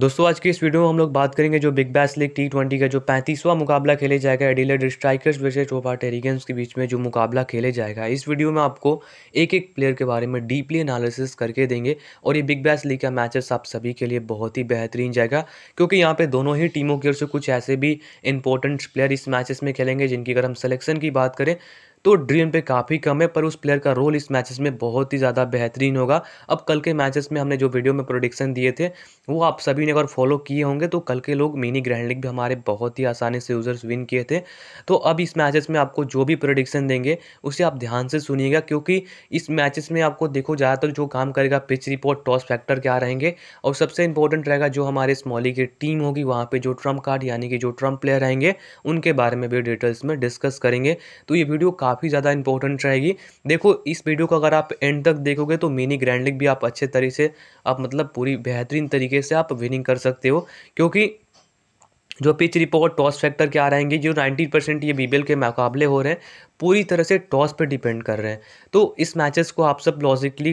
दोस्तों आज की इस वीडियो में हम लोग बात करेंगे जो Big Bash League T twenty का जो पैंतीसवां मुकाबला खेले जाएगा एडिलेड स्ट्राइकर्स वैसे टोपा टेरिगन्स के बीच में जो मुकाबला खेले जाएगा इस वीडियो में आपको एक एक प्लेयर के बारे में डीपली एनालिसिस करके देंगे और ये बिग बैस लीग का मैचेस आप सभी के लिए बहुत ही बेहतरीन जाएगा क्योंकि यहाँ पर दोनों ही टीमों की ओर से कुछ ऐसे भी इंपॉर्टेंट प्लेयर इस मैचेस में खेलेंगे जिनकी अगर हम सलेक्शन की बात करें तो ड्रीम पे काफ़ी कम है पर उस प्लेयर का रोल इस मैचेस में बहुत ही ज़्यादा बेहतरीन होगा अब कल के मैचेस में हमने जो वीडियो में प्रोडिक्शन दिए थे वो आप सभी ने अगर फॉलो किए होंगे तो कल के लोग मिनी ग्रैंड लीग भी हमारे बहुत ही आसानी से यूज़र्स विन किए थे तो अब इस मैचेस में आपको जो भी प्रोडिक्शन देंगे उसे आप ध्यान से सुनिएगा क्योंकि इस मैचेस में आपको देखो ज़्यादातर जो काम करेगा पिच रिपोर्ट टॉस फैक्टर क्या रहेंगे और सबसे इंपॉर्टेंट रहेगा जो हमारे स्मॉली की टीम होगी वहाँ पर जो ट्रम्प कार्ड यानी कि जो ट्रम्प प्लेयर रहेंगे उनके बारे में भी डिटेल्स में डिस्कस करेंगे तो ये वीडियो काफ़ी काफ़ी ज़्यादा इंपॉर्टेंट रहेगी देखो इस वीडियो को अगर आप एंड तक देखोगे तो मिनी ग्रैंड लीग भी आप अच्छे तरीके से आप मतलब पूरी बेहतरीन तरीके से आप विनिंग कर सकते हो क्योंकि जो पिच रिपोर्ट टॉस फैक्टर क्या रहेंगे जो 90 परसेंट ये बीबीएल के मुकाबले हो रहे हैं पूरी तरह से टॉस पे डिपेंड कर रहे हैं तो इस मैचेस को आप सब लॉजिकली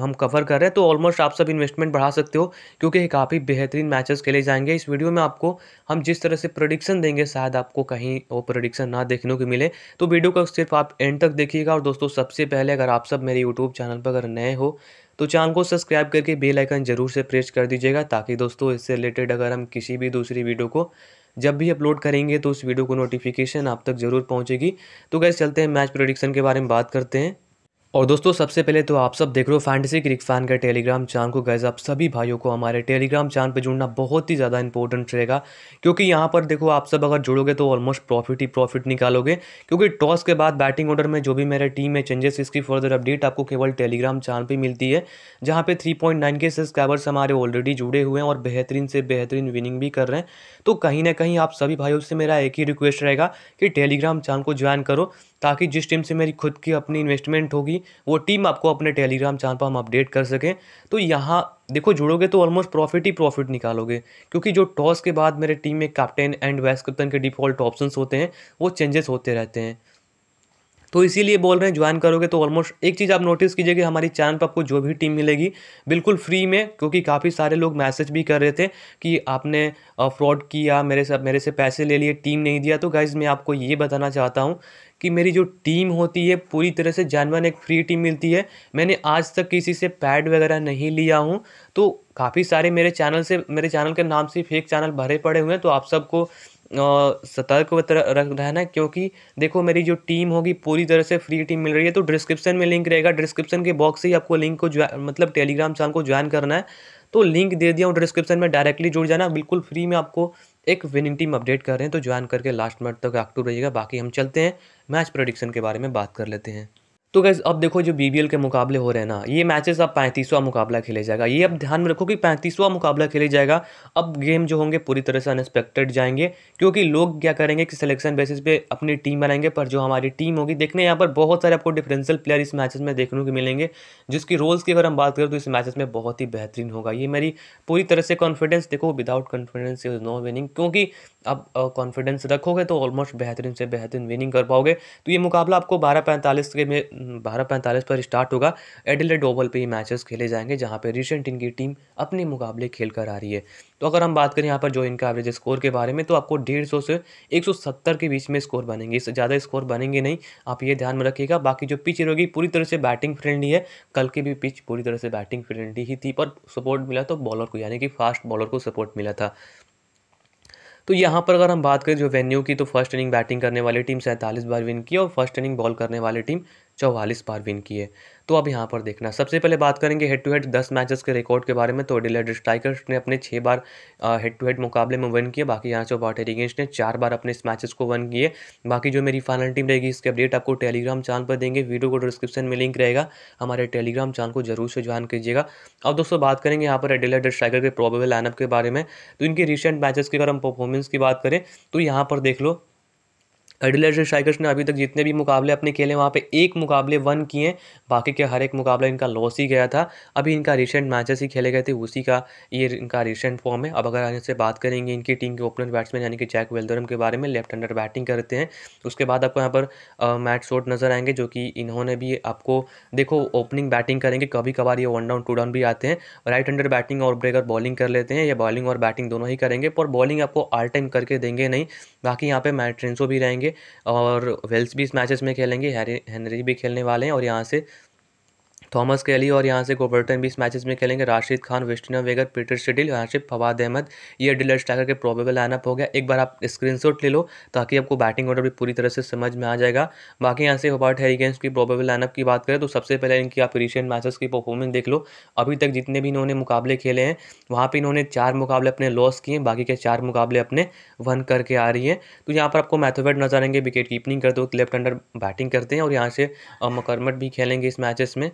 हम कवर कर रहे हैं तो ऑलमोस्ट आप सब इन्वेस्टमेंट बढ़ा सकते हो क्योंकि ये काफ़ी बेहतरीन मैचेस खेले जाएंगे इस वीडियो में आपको हम जिस तरह से प्रोडिक्शन देंगे शायद आपको कहीं वो प्रोडिक्शन ना देखने को मिले तो वीडियो को सिर्फ आप एंड तक देखिएगा और दोस्तों सबसे पहले अगर आप सब मेरे यूट्यूब चैनल पर अगर नए हो तो चैनल को सब्सक्राइब करके बेल आइकन जरूर से प्रेस कर दीजिएगा ताकि दोस्तों इससे रिलेटेड अगर हम किसी भी दूसरी वीडियो को जब भी अपलोड करेंगे तो उस वीडियो को नोटिफिकेशन आप तक जरूर पहुंचेगी तो गैस चलते हैं मैच प्रोडिक्शन के बारे में बात करते हैं और दोस्तों सबसे पहले तो आप सब देख रहे हो फैंटेसी क्रिक फैन का टेलीग्राम चैनल को गैज़ आप सभी भाइयों को हमारे टेलीग्राम चैनल पर जुड़ना बहुत ही ज़्यादा इंपॉर्टेंट रहेगा क्योंकि यहाँ पर देखो आप सब अगर जुड़ोगे तो ऑलमोस्ट प्रॉफिट ही प्रॉफिट निकालोगे क्योंकि टॉस के बाद बैटिंग ऑर्डर में जो भी मेरे टीम में चेंजेस इसकी फर्दर अपडेट आपको केवल टेलीग्राम चैनल पर मिलती है जहाँ पर थ्री के सब्सक्राइबर्स हमारे ऑलरेडी जुड़े हुए हैं और बेहतरीन से बेहतरीन विनिंग भी कर रहे हैं तो कहीं ना कहीं आप सभी भाइयों से मेरा एक ही रिक्वेस्ट रहेगा कि टेलीग्राम चैनल को ज्वाइन करो ताकि जिस टीम से मेरी खुद की अपनी इन्वेस्टमेंट होगी वो टीम आपको अपने टेलीग्राम चैनल पर हम अपडेट कर सकें तो यहाँ देखो जुड़ोगे तो ऑलमोस्ट प्रॉफिट ही प्रॉफिट निकालोगे क्योंकि जो टॉस के बाद मेरे टीम में कैप्टन एंड वाइस कैप्टन के डिफॉल्ट ऑप्शंस होते हैं वो चेंजेस होते रहते हैं तो इसीलिए बोल रहे हैं ज्वाइन करोगे तो ऑलमोस्ट एक चीज़ आप नोटिस कीजिए कि हमारी चैनल पर आपको जो भी टीम मिलेगी बिल्कुल फ्री में क्योंकि काफ़ी सारे लोग मैसेज भी कर रहे थे कि आपने फ्रॉड किया मेरे से मेरे से पैसे ले लिए टीम नहीं दिया तो गाइज़ मैं आपको ये बताना चाहता हूँ कि मेरी जो टीम होती है पूरी तरह से जानवन एक फ्री टीम मिलती है मैंने आज तक किसी से पैड वगैरह नहीं लिया हूँ तो काफ़ी सारे मेरे चैनल से मेरे चैनल के नाम से फेक चैनल भरे पड़े हुए हैं तो आप सबको सतर्क रख रहना क्योंकि देखो मेरी जो टीम होगी पूरी तरह से फ्री टीम मिल रही है तो डिस्क्रिप्शन में लिंक रहेगा डिस्क्रिप्शन के बॉक्स से ही आपको लिंक को मतलब टेलीग्राम चैनल को ज्वाइन करना है तो लिंक दे दिया हूँ डिस्क्रिप्शन में डायरेक्टली जुड़ जाना बिल्कुल फ्री में आपको एक विनिंग टीम अपडेट कर रहे हैं तो ज्वाइन करके लास्ट मिनट तक एक्टिव रहिएगा बाकी हम चलते हैं मैच प्रोडिक्शन के बारे में बात कर लेते हैं तो गैस अब देखो जो बी के मुकाबले हो रहे हैं ना ये मैचेस अब पैंतीसवां मुकाबला खेले जाएगा ये अब ध्यान में रखो कि पैंतीसवां मुकाबला खेले जाएगा अब गेम जो होंगे पूरी तरह से अनएक्सपेक्टेड जाएंगे क्योंकि लोग क्या करेंगे कि सिलेक्शन बेसिस पे अपनी टीम बनाएंगे पर जो हमारी टीम होगी देखने यहाँ पर बहुत सारे आपको डिफरेंशियल प्लेयर इस मैचेस में देखने को मिलेंगे जिसकी रोल्स की अगर हम बात करें तो इस मैचेस में बहुत ही बेहतरीन होगा ये मेरी पूरी तरह से कॉन्फिडेंस देखो without confidence is no winning क्योंकि अब कॉन्फिडेंस रखोगे तो ऑलमोस्ट बेहतरीन से बेहतरीन विनिंग कर पाओगे तो ये मुकाबला आपको बारह पैंतालीस के में बारह पैंतालीस पर स्टार्ट होगा एडिलेड ओवल पे ही मैचेस खेले जाएंगे जहां पे रिसेंट इनकी टीम अपने मुकाबले खेल कर आ रही है तो अगर हम बात करें यहां पर जो इनका एवरेज स्कोर के बारे में तो आपको डेढ़ सौ से एक सौ सत्तर के बीच में स्कोर बनेंगे इससे ज़्यादा स्कोर बनेंगे नहीं आप ये ध्यान में रखिएगा बाकी जो पिच रहेगी पूरी तरह से बैटिंग फ्रेंडली है कल की भी पिच पूरी तरह से बैटिंग फ्रेंडली ही थी पर सपोर्ट मिला तो बॉलर को यानी कि फास्ट बॉलर को सपोर्ट मिला था तो यहाँ पर अगर हम बात करें जो वेन्यू की तो फर्स्ट इनिंग बैटिंग करने वाली टीम सैंतालीस बार विन की और फर्स्ट इनिंग बॉल करने वाली टीम चौवालीस बार विन किए तो अब यहाँ पर देखना सबसे पहले बात करेंगे हेड टू हेड दस मैचेस के रिकॉर्ड के बारे में तो डिलेड स्ट्राइकर्स ने अपने छः बार हेड टू हेड मुकाबले में विन किए बाकी यहाँ चौबाट एरिगेंस ने चार बार अपने इस मैचेस को वन किए बाकी जो मेरी फाइनल टीम रहेगी इसके अपडेट आपको टेलीग्राम चैनल पर देंगे वीडियो को डिस्क्रिप्शन में लिंक रहेगा हमारे टेलीग्राम चैनल को जरूर से ज्वाइन कीजिएगा अब दोस्तों बात करेंगे यहाँ पर डिलेड स्ट्राइकर के प्रॉबेबल लाइनअप के बारे में तो इनके रिसेंट मैचेस की अगर हम परफॉर्मेंस की बात करें तो यहाँ पर देख लो एडिलेड स्ट्राइकर्स ने अभी तक जितने भी मुकाबले अपने खेले वहाँ पे एक मुकाबले वन किए बाकी के हर एक मुकाबला इनका लॉस ही गया था अभी इनका रिसेंट मैचेस ही खेले गए थे उसी का ये इनका रिसेंट फॉर्म है अब अगर आने से बात करेंगे इनकी टीम के ओपनर बैट्समैन यानी कि जैक वेल्दरम के बारे में लेफ्ट हंडर बैटिंग करते हैं उसके बाद आपको यहाँ पर मैट शॉट नज़र आएंगे जो कि इन्होंने भी आपको देखो ओपनिंग बैटिंग करेंगे कभी कभार ये वन डाउन टू डाउन भी आते हैं राइट हंडर बैटिंग और ब्रेकर बॉलिंग कर लेते हैं या बॉलिंग और बैटिंग दोनों ही करेंगे पर बॉलिंग आपको आल टाइम करके देंगे नहीं बाकी यहाँ पर मैट्रेंसो भी रहेंगे और वेल्स भी इस मैचेस में खेलेंगे हैरी हेनरी भी खेलने वाले हैं और यहाँ से थॉमस केली और यहाँ से गोबर्टन भी इस मैचेस में खेलेंगे राशिद खान वेस्टिना वेगर पीटर शिडिल यहाँ से फवाद अहमद ये डिलर स्ट्राइकर के प्रॉबेबल लाइनअप हो गया एक बार आप स्क्रीन ले लो ताकि आपको बैटिंग ऑर्डर भी पूरी तरह से समझ में आ जाएगा बाकी यहाँ से होबार्ट हेरिगेंस की प्रॉबेबल लाइनअप की बात करें तो सबसे पहले इनकी आप रिसेंट मैचेस की परफॉर्मेंस देख लो अभी तक जितने भी इन्होंने मुकाबले खेले हैं वहाँ पर इन्होंने चार मुकाबले अपने लॉस किए बाकी के चार मुकाबले अपने वन करके आ रही है तो यहाँ पर आपको मैथोवेट नजर आएंगे विकेट कीपनिंग करते वक्त लेफ्ट अंडर बैटिंग करते हैं और यहाँ से मकरमट भी खेलेंगे इस मैचेस में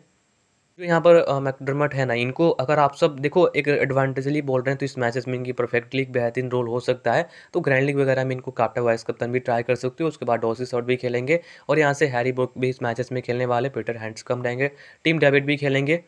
जो तो यहाँ पर मैकडरमट है ना इनको अगर आप सब देखो एक एडवांटेजली बोल रहे हैं तो इस मैचेस में इनकी परफेक्ट लीग बेहतरीन रोल हो सकता है तो ग्रैंड लीग वगैरह में इनको काप्टा वाइस कप्तान भी ट्राई कर सकते हो उसके बाद डॉसी शॉट भी खेलेंगे और यहाँ से हैरी बुक भी इस मैचेस में खेलने वाले पीटर हैंड्स कम रहेंगे टीम डेविड भी खेलेंगे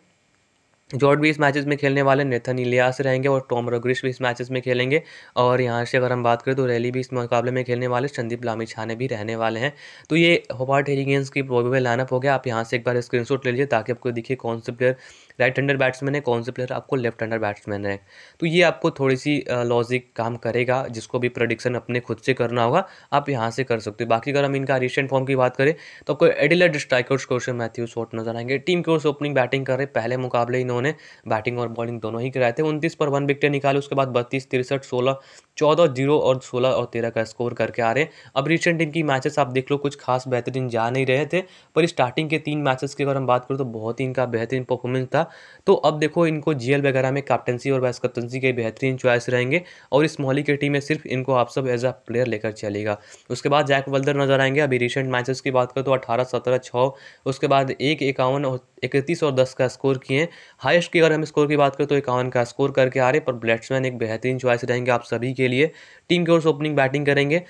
जॉर्ड भी इस मैचेस में खेलने वाले नेथन इलियास रहेंगे और टॉम रोग्रिश भी इस मैचेस में खेलेंगे और यहाँ से अगर हम बात करें तो रैली भी इस मुकाबले में खेलने वाले संदीप लामी छाने भी रहने वाले हैं तो ये होबार्ट हेरिगेंस की प्रोबेबल लाइनअप हो गया आप यहाँ से एक बार शॉट ले लीजिए ताकि आपको दिखे कौन से प्लेयर राइट हैंडर बैट्समैन है कौन से प्लेयर आपको लेफ्ट हैंडर बैट्समैन है तो ये आपको थोड़ी सी लॉजिक काम करेगा जिसको भी प्रोडिक्शन अपने खुद से करना होगा आप यहाँ से कर सकते हो बाकी अगर हम इनका रिसेंट फॉर्म की बात करें तो आपको एडिलेड स्ट्राइकर्स क्वेश्चन मैथ्यू शॉट नजर आएंगे टीम की ओर से ओपनिंग बैटिंग कर रहे पहले मुकाबले इन्होंने उन्होंने बैटिंग और बॉलिंग दोनों ही कराए थे उनतीस पर वन विकटें निकाले उसके बाद बत्तीस तिरसठ सोलह चौदह जीरो और सोलह और तेरह का स्कोर करके आ रहे हैं अब रिसेंट इनकी मैचेस आप देख लो कुछ खास बेहतरीन जा नहीं रहे थे पर स्टार्टिंग के तीन मैचेस की अगर हम बात करें तो बहुत ही इनका बेहतरीन परफॉर्मेंस था तो अब देखो इनको जी वगैरह में कैप्टनसी और वाइस कैप्टनसी के बेहतरीन चॉइस रहेंगे और इस मोहली की टीम में सिर्फ इनको आप सब एज अ प्लेयर लेकर चलेगा उसके बाद जैक वल्दर नजर आएंगे अभी रिसेंट मैचेस की बात करें तो अठारह सत्रह छः उसके बाद एक इक्यावन और इकतीस और दस का स्कोर किए हैं हाईएस्ट की अगर हम स्कोर की बात करें तो इक्यावन का स्कोर करके आ रहे पर बैट्समैन एक बेहतरीन चॉइस रहेंगे आप सभी के लिए टीम की ओर से ओपनिंग बैटिंग करेंगे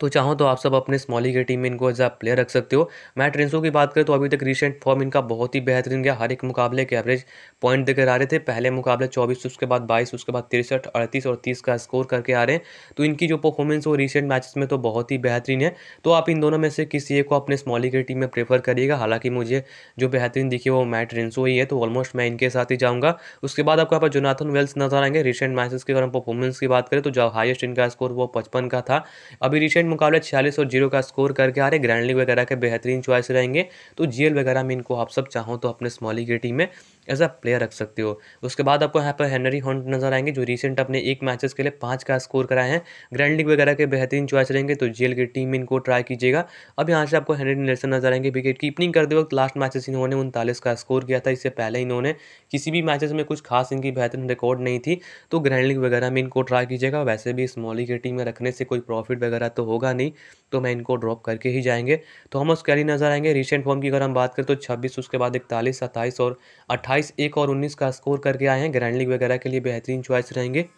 तो चाहो तो आप सब अपने स्मॉल लीग टीम में इनको एज आ प्लेयर रख सकते हो मैट रेंसो की बात करें तो अभी तक रिसेंट फॉर्म इनका बहुत ही बेहतरीन गया हर एक मुकाबले के एवरेज पॉइंट देकर आ रहे थे पहले मुकाबले चौबीस उसके बाद बाईस उसके बाद तिरसठ अड़तीस और तीस का स्कोर करके आ रहे हैं तो इनकी जो परफॉर्मेंस वो रिसेंट मैचेस में तो बहुत ही बेहतरीन है तो आप इन दोनों में से किसी एक को अपने स्मॉल लीग टीम में प्रेफर करिएगा हालांकि मुझे जो बेहतरीन दिखी वो मैट रेंसो ही है तो ऑलमोस्ट मैं इनके साथ ही जाऊँगा उसके बाद आपको यहाँ पर जोनाथन वेल्स नजर आएंगे रिसेंट मैचेस के अगर हम परफॉर्मेंस की बात करें तो जो हाइस्ट इनका स्कोर वो पचपन का था अभी रिसेंट मुकाबले छियालीस और जीरो का स्कोर करके आ रहे ग्रैंड लीग वगैरह के बेहतरीन चॉइस रहेंगे तो जीएल वगैरह में इनको आप सब चाहो तो अपने स्मॉली e की टीम में एज अ प्लेयर रख सकते हो उसके बाद आपको यहाँ पर हेनरी हॉन्ट नजर आएंगे जो रिसेंट अपने एक मैचेस के लिए पाँच का स्कोर कराए हैं ग्रैंड लीग वगैरह के बेहतरीन चॉइस रहेंगे तो जेल की टीम इनको ट्राई कीजिएगा अब यहाँ से आपको हेनरी नेल्सन नजर आएंगे विकेट कीपिंग करते वक्त लास्ट मैचेस इन्होंने उनतालीस का स्कोर किया था इससे पहले इन्होंने किसी भी मैचेस में कुछ खास इनकी बेहतरीन रिकॉर्ड नहीं थी तो ग्रैंड लीग वगैरह में इनको ट्राई कीजिएगा वैसे भी स्मॉल की टीम में रखने से कोई प्रॉफिट वगैरह तो होगा नहीं तो मैं इनको ड्रॉप करके ही जाएंगे तो हम उसके लिए नजर आएंगे रिसेंट फॉर्म की अगर हम बात करें तो छब्बीस उसके बाद इकतालीस सत्ताईस और अट्ठाईस बाईस एक और उन्नीस का स्कोर करके आए हैं ग्रैंड लीग वगैरह के लिए बेहतरीन चॉइस रहेंगे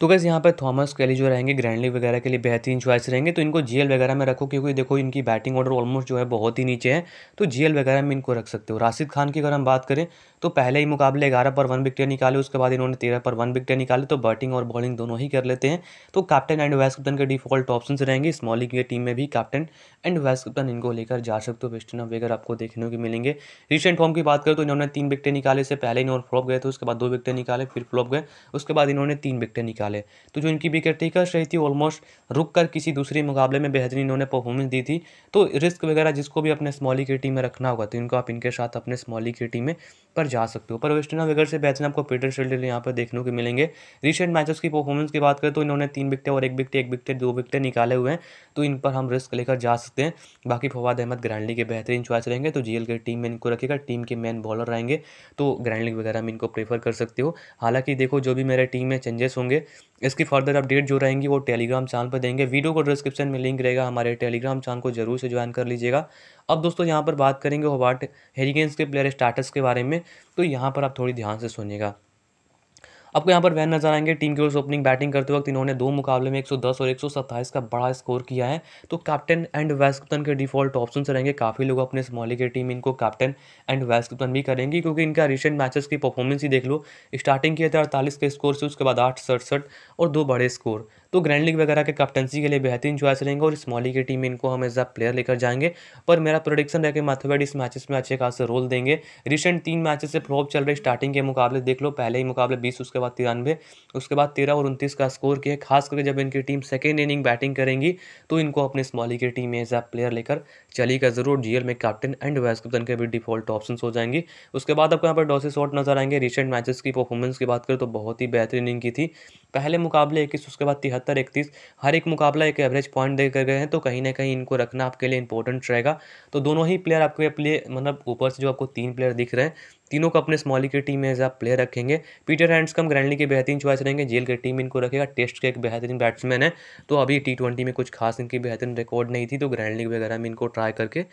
तो गैस यहाँ पर थॉमस कैली जो रहेंगे ग्रैंडली वगैरह के लिए बेहतरीन चॉइस रहेंगे तो इनको जीएल वगैरह में रखो क्योंकि देखो इनकी बैटिंग ऑर्डर ऑलमोस्ट जो है बहुत ही नीचे है तो जीएल वगैरह में इनको रख सकते हो राशिद खान की अगर हम बात करें तो पहले ही मुकाबले ग्यारह पर वन विकटें निकाले उसके बाद इन्होंने तेरह पर वन विकटें निकाले तो बैटिंग और बॉलिंग दोनों ही कर लेते हैं तो कैप्टन एंड वाइस कप्टन के डिफॉल्ट ऑप्शन रहेंगे स्मॉली की टीम में भी कैप्टन एंड वाइस कप्टन इनको लेकर जा सकते हो वेस्ट वगैरह आपको देखने को मिलेंगे रिसेंट फॉर्म की बात करें तो इन्होंने तीन विकटें निकाले से पहले इन्होंने फ्लॉप गए थे उसके बाद दो विकटें निकाले फिर फ्लॉप गए उसके बाद इन्होंने तीन विकटें निकाले निकाले तो जो इनकी विकेट टेकर्स रही थी ऑलमोस्ट रुक कर किसी दूसरे मुकाबले में बेहतरीन इन्होंने परफॉर्मेंस दी थी तो रिस्क वगैरह जिसको भी अपने स्मॉली की टीम में रखना होगा तो इनको आप इनके साथ अपने स्मॉली की टीम में पर जा सकते हो पर वेस्टर्न वगैरह से बेहतर आपको पीटर शेल्डर यहाँ पर देखने को मिलेंगे रिसेंट मैचेस की परफॉर्मेंस की बात करें तो इन्होंने तीन विकटें और एक विकटे एक विकटे दो विकटे निकाले हुए हैं तो इन पर हम रिस्क लेकर जा सकते हैं बाकी फवाद अहमद ग्रैंडली के बेहतरीन चॉइस रहेंगे तो जी के टीम में इनको रखेगा टीम के मेन बॉलर रहेंगे तो ग्रैंडली वगैरह में इनको प्रेफर कर सकते हो हालांकि देखो जो भी मेरे टीम में चेंजेस होंगे इसकी फर्दर अपडेट जो रहेंगी वो टेलीग्राम चैनल पर देंगे वीडियो को डिस्क्रिप्शन में लिंक रहेगा हमारे टेलीग्राम चैनल को जरूर से ज्वाइन कर लीजिएगा अब दोस्तों यहाँ पर बात करेंगे होबार्ट हेरिगेंस के प्लेयर स्टाटस के बारे में तो यहाँ पर आप थोड़ी ध्यान से सुनिएगा आपको यहाँ पर वैन नजर आएंगे टीम की ओर ओपनिंग बैटिंग करते वक्त इन्होंने दो मुकाबले में 110 और 127 का बड़ा स्कोर किया है तो कैप्टन एंड वेस्ट कप्तन के डिफॉल्ट ऑप्शन रहेंगे काफ़ी लोग अपने स्मॉली के टीम इनको कैप्टन एंड वेस्ट कप्तन भी करेंगे क्योंकि इनका रिसेंट मैचेस की परफॉर्मेंस ही देख लो स्टार्टिंग किया था अड़तालीस के स्कोर से उसके बाद आठ सड़सठ और दो बड़े स्कोर तो ग्रैंड लीग वगैरह के कैप्टनसी के लिए बेहतरीन चॉइस रहेंगे और स्मॉली की टीम में इनको हम एज अ प्लेयर लेकर जाएंगे पर मेरा प्रोडिक्शन है कि इस मैचेस में अच्छे खास रोल देंगे रिसेंट तीन मैचेस से फ्लॉप चल रहे स्टार्टिंग के मुकाबले देख लो पहले ही मुकाबले बीस उसके बाद तिरानवे उसके बाद तेरह और उनतीस का स्कोर किया खास करके जब इनकी टीम सेकेंड इनिंग बैटिंग करेंगी तो इनको अपने स्मॉली की टीम में एज अ प्लेयर लेकर चलेगा ज़रूर जी में कैप्टन एंड वाइस कैप्टन के भी डिफॉल्ट ऑप्शन हो जाएंगे उसके बाद आपको यहाँ पर डॉसी शॉट नजर आएंगे रिसेंट मैचेस की परफॉर्मेंस की बात करें तो बहुत ही बेहतरीन इनिंग की थी पहले मुकाबले इक्कीस उसके बाद तिहत्तर उनहत्तर इकतीस हर एक मुकाबला एक एवरेज पॉइंट दे कर गए हैं तो कहीं ना कहीं इनको रखना आपके लिए इंपॉर्टेंट रहेगा तो दोनों ही प्लेयर आपके लिए मतलब ऊपर से जो आपको तीन प्लेयर दिख रहे हैं तीनों को अपने स्मॉली की टीम में एज आप प्लेयर रखेंगे पीटर हैंड्स कम ग्रैंडली के बेहतरीन चॉइस रहेंगे जेल की टीम इनको रखेगा टेस्ट के एक बेहतरीन बैट्समैन है तो अभी टी ट्वेंटी में कुछ खास इनकी बेहतरीन रिकॉर्ड नहीं थी तो ग्रैंडली वगैरह में इनको ट्राई करके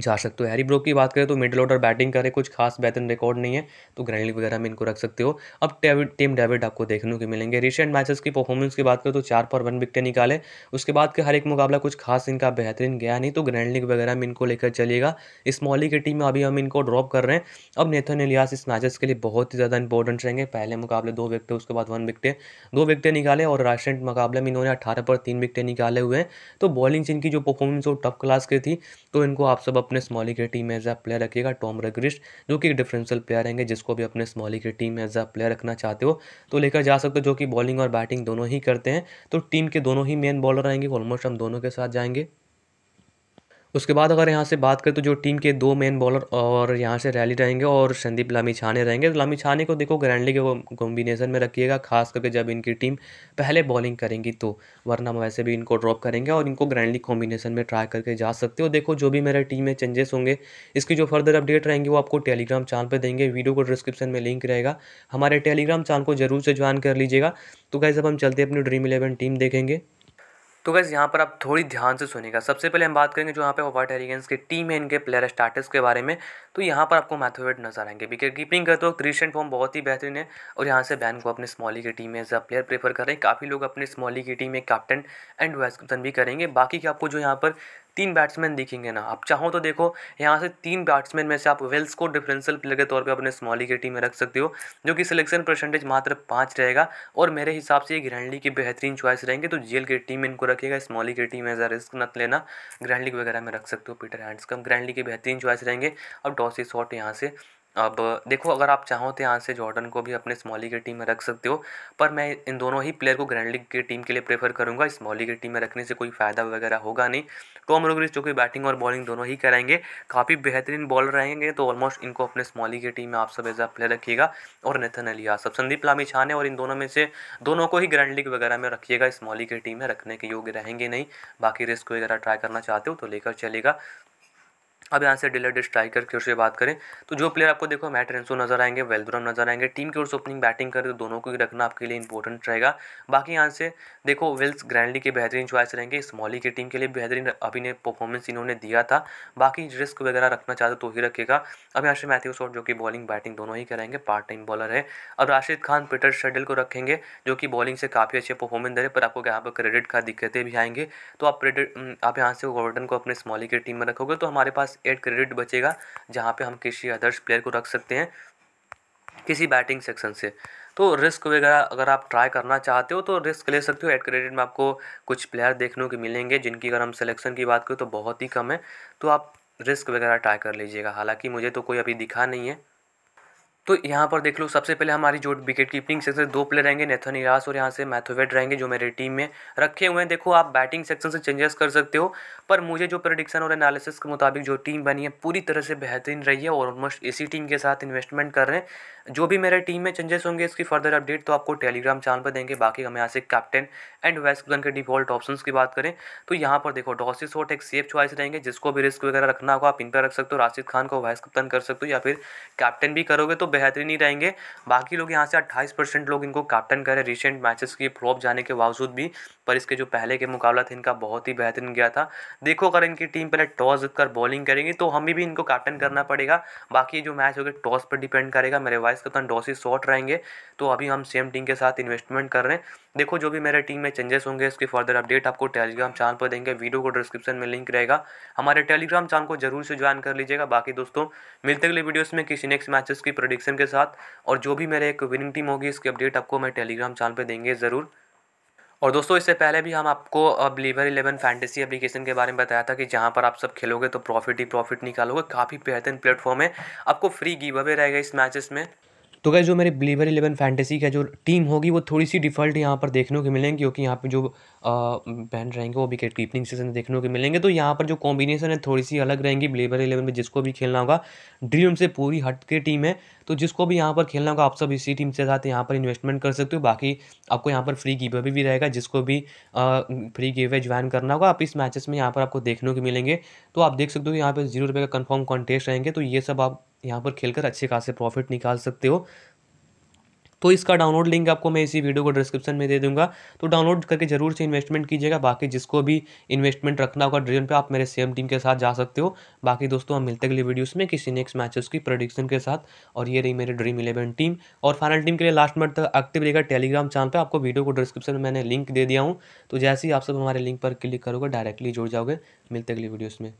जा सकते हो हैरी ब्रोक की बात करें तो मिडल ऑर्डर बैटिंग करें कुछ खास बेहतरीन रिकॉर्ड नहीं है तो ग्रैंड वगैरह में इनको रख सकते हो अब टीम डेविड आपको देखने को मिलेंगे रिसेंट मैचेस की परफॉर्मेंस की बात करें तो चार पर वन विकटें निकाले उसके बाद के हर एक मुकाबला कुछ खास इनका बेहतरीन गया नहीं तो ग्रैंड लीग वगैरह में इनको लेकर चलिएगा स्मॉली की टीम में अभी हम इनको ड्रॉप कर रहे हैं अब नेथन एलियास इस मैचेस के लिए बहुत ही ज़्यादा इंपॉर्टेंट रहेंगे पहले मुकाबले दो विकटें उसके बाद वन विकटें दो विकटें निकाले और राशेंट मुकाबले में इन्होंने अठारह पर तीन विकटें निकाले हुए हैं तो बॉलिंग जिनकी जो परफॉर्मेंस वो टॉप क्लास की थी तो इनको आप सब अपने स्मॉली के टीम में एज अ प्लेयर रखिएगा टॉम रग्रिस्ट जो कि एक डिफरेंशियल प्लेयर रहेंगे जिसको भी अपने स्मॉली के टीम में एज अ प्लेयर रखना चाहते हो तो लेकर जा सकते हो जो कि बॉलिंग और बैटिंग दोनों ही करते हैं तो टीम के दोनों ही मेन बॉलर रहेंगे ऑलमोस्ट हम दोनों के साथ जाएंगे उसके बाद अगर यहाँ से बात करें तो जो टीम के दो मेन बॉलर और यहाँ से रैली रहेंगे और संदीप लामी छाने रहेंगे तो लामी छाने को देखो ग्रैंडली के कॉम्बिनेशन में रखिएगा खास करके जब इनकी टीम पहले बॉलिंग करेंगी तो वरना वैसे भी इनको ड्रॉप करेंगे और इनको ग्रैंडली कॉम्बिनेशन में ट्राई करके जा सकते हो देखो जो भी मेरे टीम में चेंजेस होंगे इसकी जो फर्दर अपडेट रहेंगे वो आपको टेलीग्राम चैनल पर देंगे वीडियो को डिस्क्रिप्शन में लिंक रहेगा हमारे टेलीग्राम चैनल को जरूर से ज्वाइन कर लीजिएगा तो कैसे हम चलते अपनी ड्रीम इलेवन टीम देखेंगे तो गैस यहाँ पर आप थोड़ी ध्यान से सुनेगा सबसे पहले हम बात करेंगे जो यहाँ पे वाइट एलिगेंस की टीम है इनके प्लेयर स्टार्टर्स के बारे में तो यहाँ पर आपको मैथोवेट नजर आएंगे विकेट कीपिंग करते वक्त रिसेंट फॉर्म बहुत ही बेहतरीन है और यहाँ से बैन को अपने स्मॉली की टीम में एज अ प्लेयर प्रेफर करें काफ़ी लोग अपने स्मॉली की टीम में कैप्टन एंड वैस भी करेंगे बाकी के आपको जो यहाँ पर तीन बैट्समैन दिखेंगे ना आप चाहो तो देखो यहाँ से तीन बैट्समैन में से आप वेल्स को डिफरेंशियल प्लेयर के तौर पर अपने स्मॉली की टीम में रख सकते हो जो कि सिलेक्शन परसेंटेज मात्र पाँच रहेगा और मेरे हिसाब से ये ग्रैंडली की बेहतरीन चॉइस रहेंगे तो जेल की टीम इनको रखेगा स्मॉली की टीम एज रिस्क मत लेना ग्रैंडली वगैरह में रख सकते हो पीटर हैंड्सकम ग्रैंडली की बेहतरीन चॉइस रहेंगे अब डॉसी शॉट यहाँ से अब देखो अगर आप चाहो तो यहाँ से जॉर्डन को भी अपने स्मॉली की टीम में रख सकते हो पर मैं इन दोनों ही प्लेयर को ग्रैंड लीग की टीम के लिए प्रेफर करूँगा स्मॉली की टीम में रखने से कोई फ़ायदा वगैरह होगा नहीं टॉम रोगरिस जो कि बैटिंग और बॉलिंग दोनों ही कराएंगे काफ़ी बेहतरीन बॉल रहेंगे तो ऑलमोस्ट इनको अपने स्मॉली की टीम में आप सब एज आ प्लेयर रखिएगा और निथन अलिया सब संदीप लामी छाने और इन दोनों में से दोनों को ही ग्रैंड लीग वगैरह में रखिएगा स्मॉली की टीम में रखने के योग्य रहेंगे नहीं बाकी रिस्क वगैरह ट्राई करना चाहते हो तो लेकर चलेगा अब यहाँ से डिलर स्ट्राइकर की ओर से बात करें तो जो प्लेयर आपको देखो मैट रेंसो नजर आएंगे वेलद्रम नजर आएंगे टीम की ओर से ओपनिंग बैटिंग करें तो दोनों को ही रखना आपके लिए इंपॉर्टेंट रहेगा बाकी यहाँ से देखो विल्स ग्रैंडली के बेहतरीन च्वाइस रहेंगे स्मॉली की टीम के लिए बेहतरीन अभी ने परफॉर्मेंस इन्होंने दिया था बाकी रिस्क वगैरह रखना चाहते तो ही रखेगा अब यहाँ से मैथ्यू शॉट जो कि बॉलिंग बैटिंग दोनों ही करेंगे पार्ट टाइम बॉलर है अब राशिद खान पीटर शेडल को रखेंगे जो कि बॉलिंग से काफ़ी अच्छे परफॉर्मेंस दे रहे पर आपको यहाँ पर क्रेडिट का दिक्कतें भी आएंगे तो आप क्रेडिट हम्म, आप यहाँ से गॉर्डन को अपने स्मॉली की टीम में रखोगे तो हमारे पास एट क्रेडिट बचेगा जहाँ पे हम किसी अदर्स प्लेयर को रख सकते हैं किसी बैटिंग सेक्शन से तो रिस्क वगैरह अगर आप ट्राई करना चाहते हो तो रिस्क ले सकते हो एट क्रेडिट में आपको कुछ प्लेयर देखने को मिलेंगे जिनकी अगर हम सिलेक्शन की बात करें तो बहुत ही कम है तो आप रिस्क वगैरह ट्राई कर लीजिएगा हालांकि मुझे तो कोई अभी दिखा नहीं है तो यहाँ पर देख लो सबसे पहले हमारी जो विकेट कीपिंग सेक्शन दो प्लेयर रहेंगे नेथन इरास और यहाँ से मैथोवेट रहेंगे जो मेरे टीम में रखे हुए हैं देखो आप बैटिंग सेक्शन से चेंजेस कर सकते हो पर मुझे जो प्रडिक्शन और एनालिसिस के मुताबिक जो टीम बनी है पूरी तरह से बेहतरीन रही है और ऑलमोस्ट इसी टीम के साथ इन्वेस्टमेंट कर रहे हैं जो भी मेरे टीम में चेंजेस होंगे इसकी फर्दर अपडेट तो आपको टेलीग्राम चैनल पर देंगे बाकी हम यहाँ से कैप्टन एंड वेस्टन के डिफॉल्ट ऑप्शन की बात करें तो यहाँ पर देखो डॉसी सोट एक सेफ चॉइस रहेंगे जिसको भी रिस्क वगैरह रखना होगा आप इन पर रख सकते हो राशिद खान को वाइस कप्तान कर सकते हो या फिर कैप्टन भी करोगे तो बेहतरीन ही रहेंगे बाकी लोग यहाँ से अट्ठाईस परसेंट लोग इनको कैप्टन करें रिसेंट मैचेस की फ्लॉप जाने के बावजूद भी पर इसके जो पहले के मुकाबला थे इनका बहुत ही बेहतरीन गया था देखो अगर इनकी टीम पहले टॉस जीत कर बॉलिंग करेंगी तो हमें भी इनको कैप्टन करना पड़ेगा बाकी जो मैच हो टॉस पर डिपेंड करेगा मेरे वाइस कप्तान डॉसी शॉर्ट रहेंगे तो अभी हम सेम टीम के साथ इन्वेस्टमेंट कर रहे हैं देखो जो भी मेरे टीम में चेंजेस होंगे इसके फर्दर अपडेट आपको टेलीग्राम चैनल पर देंगे वीडियो को डिस्क्रिप्शन में लिंक रहेगा हमारे टेलीग्राम चैनल को जरूर से ज्वाइन कर लीजिएगा बाकी दोस्तों मिलते अगले वीडियोस में किसी नेक्स्ट मैचेस की प्रोडिक्शन के साथ और जो भी मेरे एक विनिंग टीम होगी इसकी अपडेट आपको मैं टेलीग्राम चैनल पर देंगे ज़रूर और दोस्तों इससे पहले भी हम आपको ब्लीवर इलेवन फैंटेसी एप्लीकेशन के बारे में बताया था कि जहाँ पर आप सब खेलोगे तो प्रॉफिट ही प्रॉफिट निकालोगे काफ़ी बेहतरीन प्लेटफॉर्म है आपको फ्री गिव अवे रहेगा इस मैचेस में तो क्या जो मेरे बिलीवर इलेवन फैंटेसी का जो टीम होगी वो थोड़ी सी डिफॉल्ट यहाँ पर देखने को मिलेंगे क्योंकि यहाँ पे जो बैन रहेंगे वो विकेट कीपिंग सेशन देखने को मिलेंगे तो यहाँ पर जो कॉम्बिनेशन है थोड़ी सी अलग रहेंगी बिलीवर इलेवन में जिसको भी खेलना होगा ड्रीम से पूरी हट के टीम है तो जिसको भी यहाँ पर खेलना होगा आप सब इसी टीम के साथ यहाँ पर इन्वेस्टमेंट कर सकते हो बाकी आपको यहाँ पर फ्री गिवे भी रहेगा जिसको भी फ्री गिवे ज्वाइन करना होगा आप इस मैचेस में यहाँ पर आपको देखने को मिलेंगे तो आप देख सकते हो यहाँ पर जीरो रुपये का कन्फर्म कॉन्टेस्ट रहेंगे तो ये सब आप यहाँ पर खेलकर अच्छे खासे प्रॉफिट निकाल सकते हो तो इसका डाउनलोड लिंक आपको मैं इसी वीडियो को डिस्क्रिप्शन में दे दूंगा तो डाउनलोड करके जरूर से इन्वेस्टमेंट कीजिएगा बाकी जिसको भी इन्वेस्टमेंट रखना होगा ड्रीम पे आप मेरे सेम टीम के साथ जा सकते हो बाकी दोस्तों हम मिलते अगले वीडियोस में किसी नेक्स्ट मैचेस की प्रोडिक्शन के साथ और ये रही मेरे ड्रीम इलेवन टीम और फाइनल टीम के लिए लास्ट मंथ एक्टिव रहेगा टेलीग्राम चैनल पर आपको वीडियो को डिस्क्रिप्शन में मैंने लिंक दे दिया हूँ तो जैसे ही आप सब हमारे लिंक पर क्लिक करोगे डायरेक्टली जुड़ जाओगे मिलते अगली वीडियोज़ में